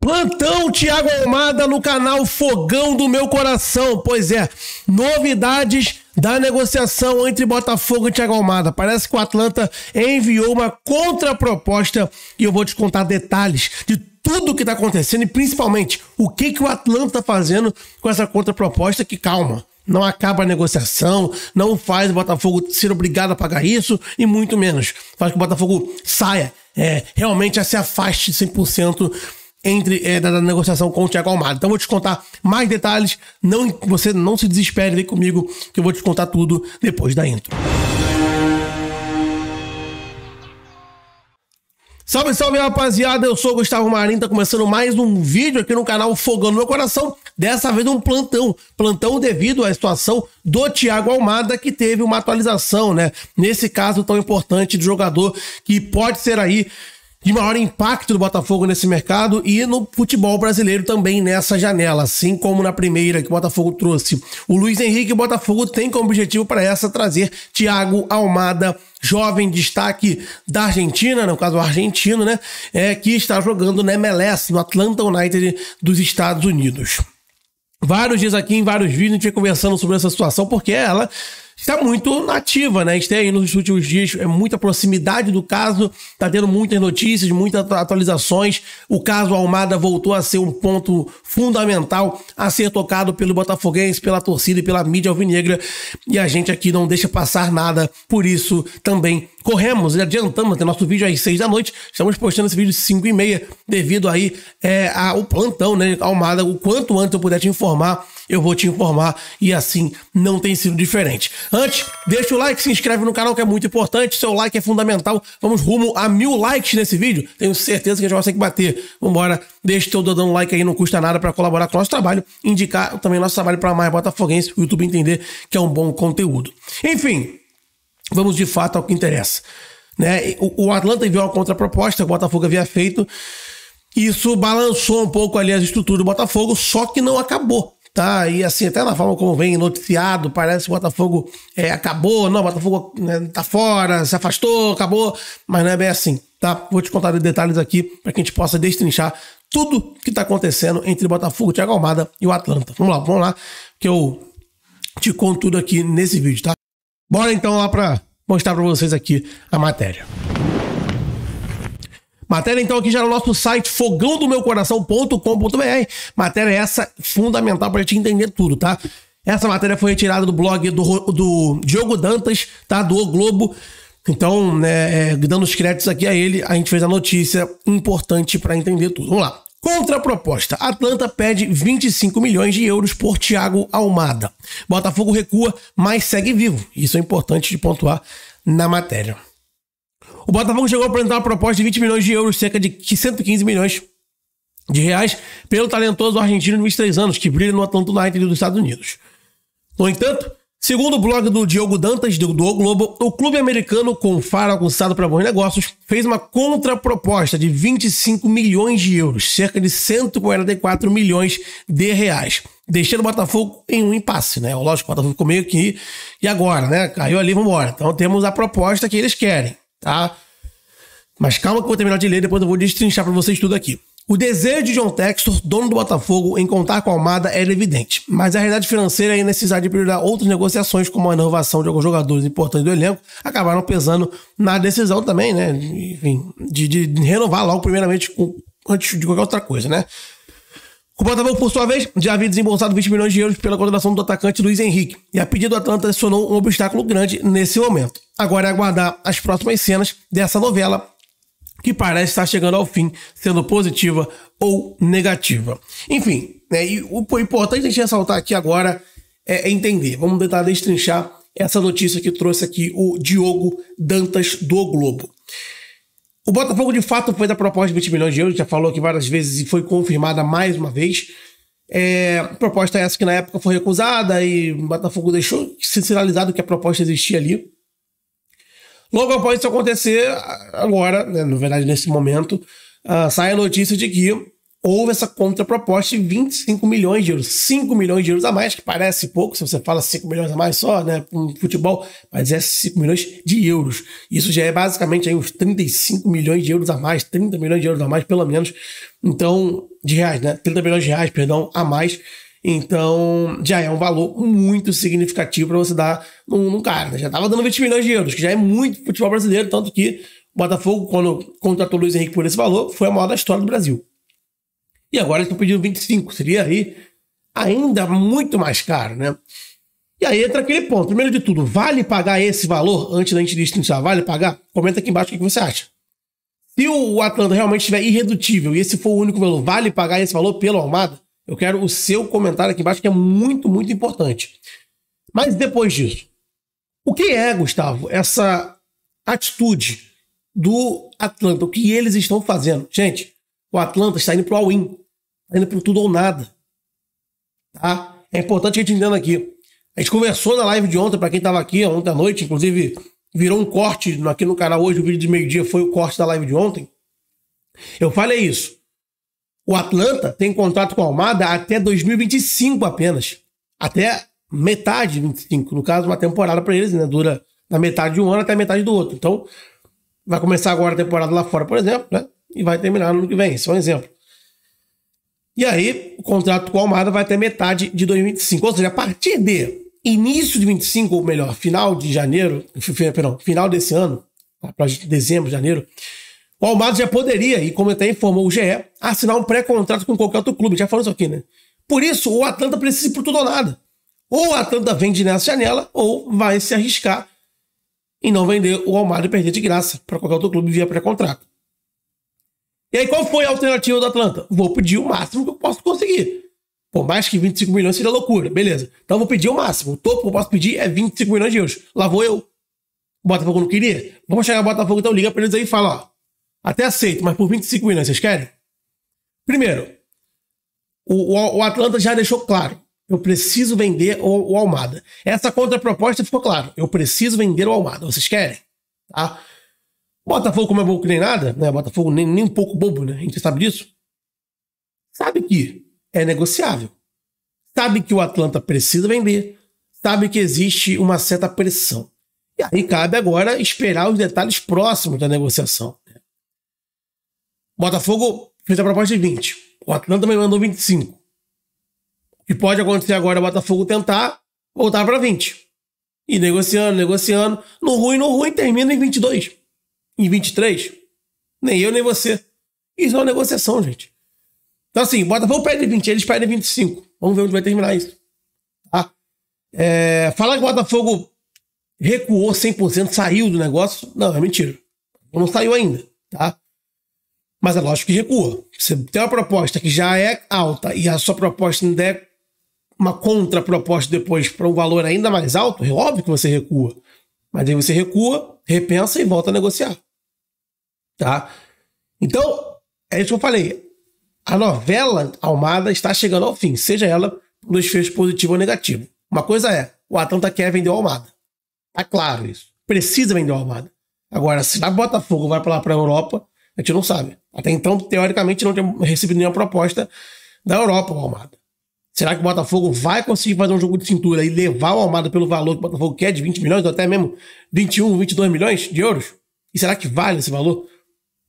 Plantão Tiago Almada no canal Fogão do Meu Coração. Pois é, novidades da negociação entre Botafogo e Thiago Almada. Parece que o Atlanta enviou uma contraproposta e eu vou te contar detalhes de tudo o que está acontecendo e principalmente o que, que o Atlanta está fazendo com essa contraproposta que, calma, não acaba a negociação, não faz o Botafogo ser obrigado a pagar isso e muito menos faz que o Botafogo saia, é, realmente se afaste 100% entre é, eh, da negociação com o Thiago Almada. Então vou te contar mais detalhes. Não, você não se desespere, vem comigo que eu vou te contar tudo depois da intro. Salve, salve, rapaziada! Eu sou o Gustavo Marinho, tá começando mais um vídeo aqui no canal Fogando Meu Coração. Dessa vez um plantão. Plantão devido à situação do Thiago Almada, que teve uma atualização, né? Nesse caso tão importante do jogador, que pode ser aí de maior impacto do Botafogo nesse mercado e no futebol brasileiro também nessa janela, assim como na primeira que o Botafogo trouxe. O Luiz Henrique o Botafogo tem como objetivo para essa trazer Thiago Almada, jovem destaque da Argentina, no caso argentino, né, é que está jogando na MLS, no Atlanta United dos Estados Unidos. Vários dias aqui em vários vídeos a gente vem conversando sobre essa situação porque ela está muito nativa, né? A gente tem aí nos últimos dias é muita proximidade do caso, está tendo muitas notícias, muitas atualizações. O caso Almada voltou a ser um ponto fundamental a ser tocado pelo Botafoguense, pela torcida e pela mídia alvinegra. E a gente aqui não deixa passar nada, por isso também corremos e adiantamos. até né, nosso vídeo é às seis da noite, estamos postando esse vídeo às cinco e meia, devido aí é, ao plantão, né? Almada, o quanto antes eu puder te informar eu vou te informar e assim não tem sido diferente. Antes, deixa o like, se inscreve no canal que é muito importante, seu like é fundamental. Vamos rumo a mil likes nesse vídeo, tenho certeza que a gente vai conseguir bater. Vambora, deixa o teu dando like aí, não custa nada para colaborar com o nosso trabalho, indicar também nosso trabalho para mais botafoguense, o YouTube entender que é um bom conteúdo. Enfim, vamos de fato ao que interessa. Né? O, o Atlanta enviou uma contraproposta, o Botafogo havia feito. Isso balançou um pouco ali as estruturas do Botafogo, só que não acabou. Tá? E assim, até na forma como vem noticiado, parece que o Botafogo é, acabou, não, o Botafogo né, tá fora, se afastou, acabou, mas não é bem assim, tá? Vou te contar detalhes aqui para que a gente possa destrinchar tudo que tá acontecendo entre Botafogo, Thiago Almada e o Atlanta. Vamos lá, vamos lá, que eu te conto tudo aqui nesse vídeo, tá? Bora então lá para mostrar para vocês aqui a matéria. Matéria então aqui já no nosso site fogão do meu coração.com.br. Matéria essa fundamental para a gente entender tudo, tá? Essa matéria foi retirada do blog do, do Diogo Dantas, tá? Do o Globo. Então, né, é, dando os créditos aqui a ele, a gente fez a notícia importante para entender tudo. Vamos lá. Contraproposta. Atlanta pede 25 milhões de euros por Thiago Almada. Botafogo recua, mas segue vivo. Isso é importante de pontuar na matéria. O Botafogo chegou a apresentar uma proposta de 20 milhões de euros, cerca de 115 milhões de reais, pelo talentoso argentino de 23 anos, que brilha no Atlanta United dos Estados Unidos. No entanto, segundo o blog do Diogo Dantas, do, do Globo, o clube americano, com faro alcançado para bons negócios, fez uma contraproposta de 25 milhões de euros, cerca de 144 milhões de reais deixando o Botafogo em um impasse, né? Lógico, o Botafogo ficou meio que e agora, né? Caiu ali, vamos embora. Então temos a proposta que eles querem tá? Mas calma que eu vou terminar de ler, depois eu vou destrinchar para vocês tudo aqui. O desejo de John Textor, dono do Botafogo, em contar com a Almada era evidente, mas a realidade financeira e a necessidade de priorizar outras negociações, como a renovação de alguns jogadores importantes do elenco, acabaram pesando na decisão também, né? Enfim, de, de renovar logo, primeiramente, com, antes de qualquer outra coisa, né? O Botafogo, por sua vez, já havia desembolsado 20 milhões de euros pela contratação do atacante Luiz Henrique, e a pedido do Atlanta acionou um obstáculo grande nesse momento. Agora é aguardar as próximas cenas dessa novela que parece estar chegando ao fim, sendo positiva ou negativa. Enfim, né, e o importante a gente ressaltar aqui agora é, é entender. Vamos tentar destrinchar essa notícia que trouxe aqui o Diogo Dantas do Globo. O Botafogo de fato foi da proposta de 20 milhões de euros, já falou aqui várias vezes e foi confirmada mais uma vez. É, proposta é essa que na época foi recusada e o Botafogo deixou sinalizado que a proposta existia ali. Logo após isso acontecer, agora, né, na verdade nesse momento, uh, sai a notícia de que houve essa contraproposta de 25 milhões de euros, 5 milhões de euros a mais, que parece pouco, se você fala 5 milhões a mais só, né, um futebol, mas é 5 milhões de euros. Isso já é basicamente aí uns 35 milhões de euros a mais, 30 milhões de euros a mais, pelo menos. Então, de reais, né? 30 milhões de reais, perdão, a mais. Então, já é um valor muito significativo para você dar num, num cara. Né? Já estava dando 20 milhões de euros, que já é muito futebol brasileiro, tanto que o Botafogo, quando contratou o Luiz Henrique por esse valor, foi a maior da história do Brasil. E agora eles estão pedindo 25, seria aí ainda muito mais caro, né? E aí entra aquele ponto. Primeiro de tudo, vale pagar esse valor antes da gente destrinchar? Vale pagar? Comenta aqui embaixo o que você acha. Se o Atlanta realmente estiver irredutível e esse for o único valor, vale pagar esse valor pelo Almada? Eu quero o seu comentário aqui embaixo, que é muito, muito importante. Mas depois disso, o que é, Gustavo, essa atitude do Atlanta? O que eles estão fazendo? Gente, o Atlanta está indo para o all-in. Está indo para tudo ou nada. Tá? É importante a gente entenda aqui. A gente conversou na live de ontem, para quem estava aqui, ontem à noite, inclusive virou um corte aqui no canal hoje, o vídeo de meio-dia foi o corte da live de ontem. Eu falei isso. O Atlanta tem contrato com a Almada até 2025 apenas. Até metade de 25. No caso, uma temporada para eles, né? Dura da metade de um ano até metade do outro. Então, vai começar agora a temporada lá fora, por exemplo, né? e vai terminar no ano que vem. Isso é um exemplo. E aí, o contrato com a Almada vai até metade de 2025. Ou seja, a partir de início de 25, ou melhor, final de janeiro, perdão, final desse ano, tá, para dezembro, janeiro, o Almada já poderia, e como até informou o GE, assinar um pré-contrato com qualquer outro clube. Já falou isso aqui, né? Por isso, o Atlanta precisa ir por tudo ou nada. Ou o Atlanta vende nessa janela, ou vai se arriscar em não vender o Almada e perder de graça para qualquer outro clube via pré-contrato. E aí, qual foi a alternativa do Atlanta? Vou pedir o máximo que eu posso conseguir. Por mais que 25 milhões seja loucura, beleza. Então eu vou pedir o máximo. O topo que eu posso pedir é 25 milhões de euros. Lá vou eu. O Botafogo não queria? Vamos chegar ao Botafogo, então liga pra eles aí e fala, ó. Até aceito, mas por 25 milhões, vocês querem? Primeiro, o, o, o Atlanta já deixou claro. Eu preciso vender o, o Almada. Essa contraproposta ficou claro. Eu preciso vender o Almada. Vocês querem? Tá? Botafogo, como é bom que nem nada, né? Botafogo nem, nem um pouco bobo, né? A gente sabe disso. Sabe que é negociável. Sabe que o Atlanta precisa vender. Sabe que existe uma certa pressão. E aí cabe agora esperar os detalhes próximos da negociação. Botafogo fez a proposta de 20. O Atlanta também mandou 25. O que pode acontecer agora é o Botafogo tentar voltar para 20. E negociando, negociando. No ruim, no ruim, termina em 22 em 23? Nem eu, nem você. Isso é uma negociação, gente. Então, assim, o Botafogo pede 20, eles pedem 25. Vamos ver onde vai terminar isso. Tá? É, falar que o Botafogo recuou 100%, saiu do negócio, não, é mentira. Não saiu ainda, tá? Mas é lógico que recua. Você tem uma proposta que já é alta e a sua proposta ainda é uma contraproposta depois para um valor ainda mais alto, é óbvio que você recua. Mas aí você recua, repensa e volta a negociar. Tá? Então, é isso que eu falei. A novela Almada está chegando ao fim, seja ela nos desfecho positivo ou negativo. Uma coisa é, o Atlanta quer vender o Almada. Tá claro isso. Precisa vender o Almada. Agora, se da Botafogo vai para lá para a Europa, a gente não sabe. Até então, teoricamente, não tinha recebido nenhuma proposta da Europa o Almada. Será que o Botafogo vai conseguir fazer um jogo de cintura e levar o Almada pelo valor que o Botafogo quer de 20 milhões, ou até mesmo 21, 22 milhões de euros? E será que vale esse valor?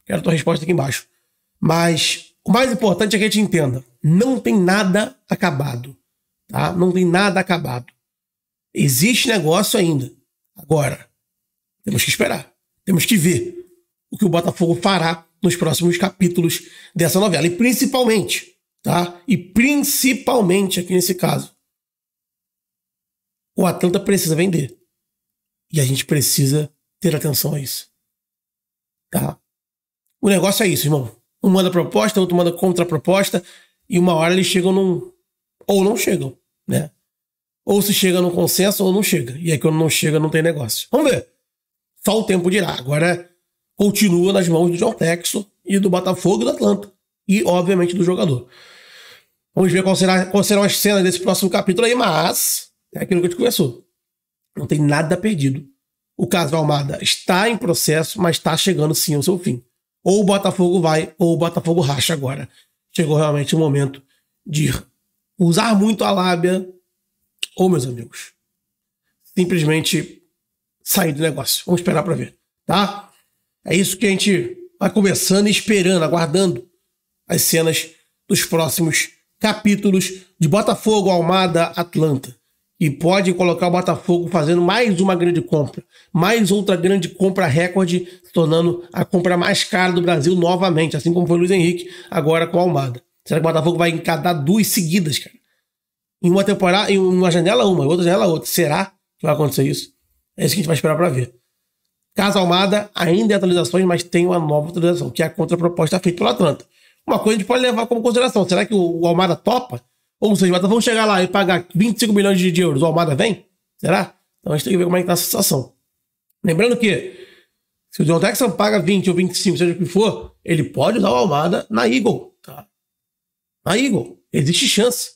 Quero a tua resposta aqui embaixo. Mas o mais importante é que a gente entenda: não tem nada acabado. Tá? Não tem nada acabado. Existe negócio ainda. Agora, temos que esperar. Temos que ver o que o Botafogo fará nos próximos capítulos dessa novela. E principalmente, tá? E principalmente aqui nesse caso, o Atlanta precisa vender. E a gente precisa ter atenção a isso. Tá? O negócio é isso, irmão. Um manda proposta, outro manda contraproposta, e uma hora eles chegam num. Ou não chegam, né? Ou se chega num consenso ou não chega. E aí quando não chega, não tem negócio. Vamos ver. Só o tempo dirá. Agora continua nas mãos do John Texo e do Botafogo e do Atlanta. E, obviamente, do jogador. Vamos ver qual, será, qual serão as cenas desse próximo capítulo aí, mas é aquilo que a gente conversou. Não tem nada perdido. O caso Almada está em processo, mas está chegando sim ao seu fim. Ou o Botafogo vai, ou o Botafogo racha agora. Chegou realmente o momento de usar muito a lábia, ou meus amigos, simplesmente sair do negócio. Vamos esperar para ver, tá? É isso que a gente vai começando e esperando, aguardando as cenas dos próximos capítulos de Botafogo, Almada, Atlanta e pode colocar o Botafogo fazendo mais uma grande compra, mais outra grande compra recorde, se tornando a compra mais cara do Brasil novamente, assim como foi o Luiz Henrique agora com a Almada. Será que o Botafogo vai encadar duas seguidas, cara? Em uma temporada, em uma janela uma, em outra janela outra. Será que vai acontecer isso? É isso que a gente vai esperar para ver. Caso Almada, ainda é atualizações, mas tem uma nova atualização, que é a contraproposta feita pelo Atlanta. Uma coisa a gente pode levar como consideração. Será que o Almada topa? Ou seja, o vamos chegar lá e pagar 25 milhões de, euros. O Almada vem? Será? Então a gente tem que ver como é que tá a situação. Lembrando que se o John Texan paga 20 ou 25, seja o que for, ele pode usar o Almada na Eagle. Tá? Na Eagle. Existe chance.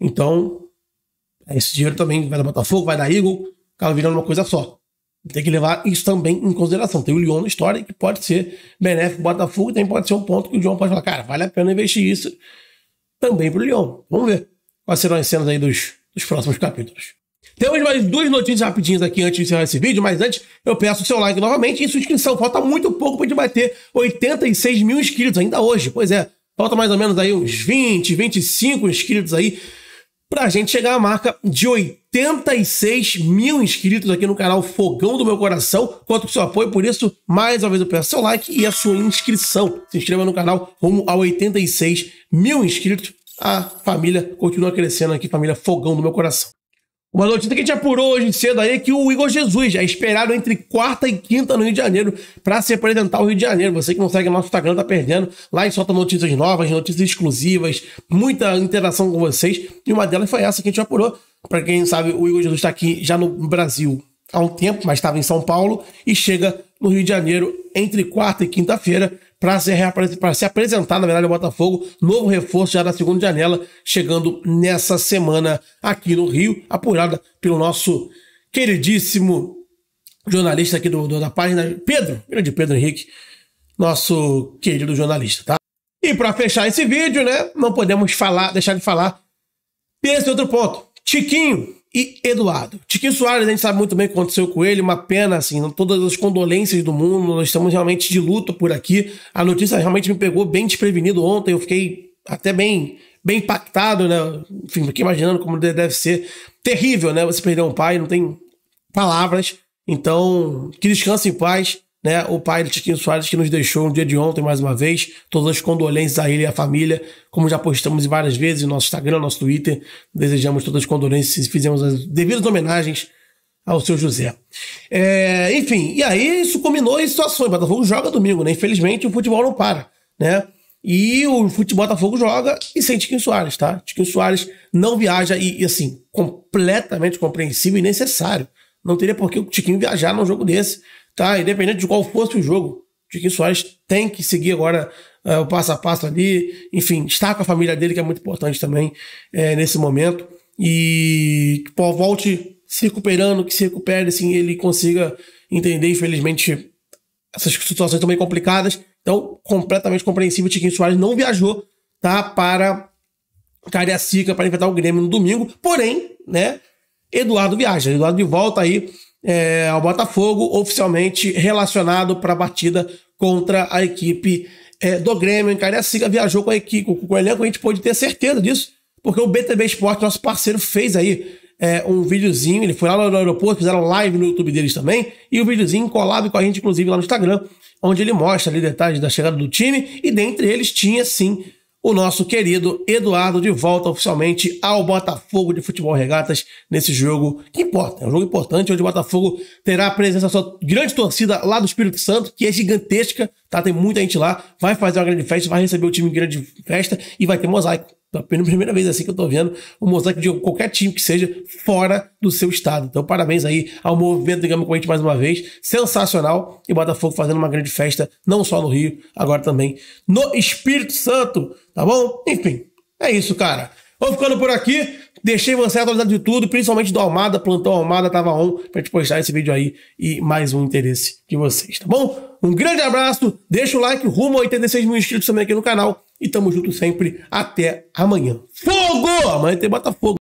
Então, é esse dinheiro também vai da Botafogo, vai da Eagle, acaba virando uma coisa só. Tem que levar isso também em consideração. Tem o Lyon na história que pode ser benéfico Botafogo, também pode ser um ponto que o John pode falar, cara, vale a pena investir isso também para o Lyon. Vamos ver quais serão as cenas aí dos, dos próximos capítulos. Temos mais duas notícias rapidinhas aqui antes de encerrar esse vídeo, mas antes eu peço o seu like novamente e sua inscrição. Falta muito pouco para a gente bater 86 mil inscritos ainda hoje. Pois é, falta mais ou menos aí uns 20, 25 inscritos aí para a gente chegar à marca de 80. 86 mil inscritos aqui no canal Fogão do Meu Coração. Conto com seu apoio, por isso, mais uma vez eu peço seu like e a sua inscrição. Se inscreva no canal rumo a 86 mil inscritos. A família continua crescendo aqui, família Fogão do Meu Coração. Uma notícia que a gente apurou hoje cedo aí é que o Igor Jesus é esperado entre quarta e quinta no Rio de Janeiro para se apresentar ao Rio de Janeiro. Você que não segue nosso Instagram tá perdendo. Lá a gente solta notícias novas, notícias exclusivas, muita interação com vocês. E uma delas foi essa que a gente apurou. Para quem sabe, o Igor Jesus está aqui já no Brasil há um tempo, mas estava em São Paulo e chega no Rio de Janeiro entre quarta e quinta-feira para se, se, apresentar, na verdade, ao Botafogo. Novo reforço já da segunda janela, chegando nessa semana aqui no Rio, apurada pelo nosso queridíssimo jornalista aqui do, do da página, Pedro, grande Pedro Henrique, nosso querido jornalista, tá? E para fechar esse vídeo, né, não podemos falar, deixar de falar desse outro ponto. Tiquinho e Eduardo. Tiquinho Soares, a gente sabe muito bem o que aconteceu com ele, uma pena, assim, todas as condolências do mundo, nós estamos realmente de luto por aqui. A notícia realmente me pegou bem desprevenido ontem, eu fiquei até bem bem impactado, né? Enfim, fiquei imaginando como deve ser terrível, né? Você perder um pai, não tem palavras. Então, que descanse em paz né? O pai de Tiquinho Soares que nos deixou no dia de ontem, mais uma vez. Todas as condolências a ele e à família, como já postamos várias vezes no nosso Instagram, no nosso Twitter. Desejamos todas as condolências e fizemos as devidas homenagens ao seu José. É, enfim, e aí isso combinou em situações. Botafogo joga domingo, né? Infelizmente o futebol não para, né? E o futebol Botafogo joga e sem Tiquinho Soares, tá? Tiquinho Soares não viaja e, e assim, completamente compreensível e necessário. Não teria por que o Tiquinho viajar num jogo desse, tá? Independente de qual fosse o jogo, de que Soares tem que seguir agora uh, o passo a passo ali, enfim, estar com a família dele, que é muito importante também é, nesse momento, e que tipo, volte se recuperando, que se recupere, assim, ele consiga entender, infelizmente, essas situações também complicadas. Então, completamente compreensível, Tiquinho Soares não viajou, tá? Para Cariacica, para enfrentar o Grêmio no domingo, porém, né? Eduardo viaja, Eduardo de volta aí é, ao Botafogo, oficialmente relacionado para a partida contra a equipe é, do Grêmio. Em Cariacica viajou com a equipe, com o elenco, a gente pode ter certeza disso, porque o BTB Esporte, nosso parceiro, fez aí é, um videozinho. Ele foi lá no aeroporto, fizeram live no YouTube deles também, e o videozinho colado com a gente, inclusive, lá no Instagram, onde ele mostra ali detalhes da chegada do time, e dentre eles tinha sim o nosso querido Eduardo de volta oficialmente ao Botafogo de Futebol Regatas nesse jogo que importa. É um jogo importante onde o Botafogo terá a presença da sua grande torcida lá do Espírito Santo, que é gigantesca tá? Tem muita gente lá, vai fazer uma grande festa, vai receber o time em grande festa e vai ter mosaico. Tá, pela primeira vez assim que eu tô vendo o um mosaico de qualquer time que seja fora do seu estado. Então, parabéns aí ao movimento do Gama Corrente mais uma vez. Sensacional. E o Botafogo fazendo uma grande festa, não só no Rio, agora também no Espírito Santo. Tá bom? Enfim, é isso, cara. Vou ficando por aqui. Deixei você atualizado de tudo, principalmente do almada, plantou almada tava on, pra te postar esse vídeo aí e mais um interesse de vocês, tá bom? Um grande abraço, deixa o like, rumo a 86 mil inscritos também aqui no canal e tamo junto sempre. Até amanhã. Fogo! Amanhã tem Botafogo.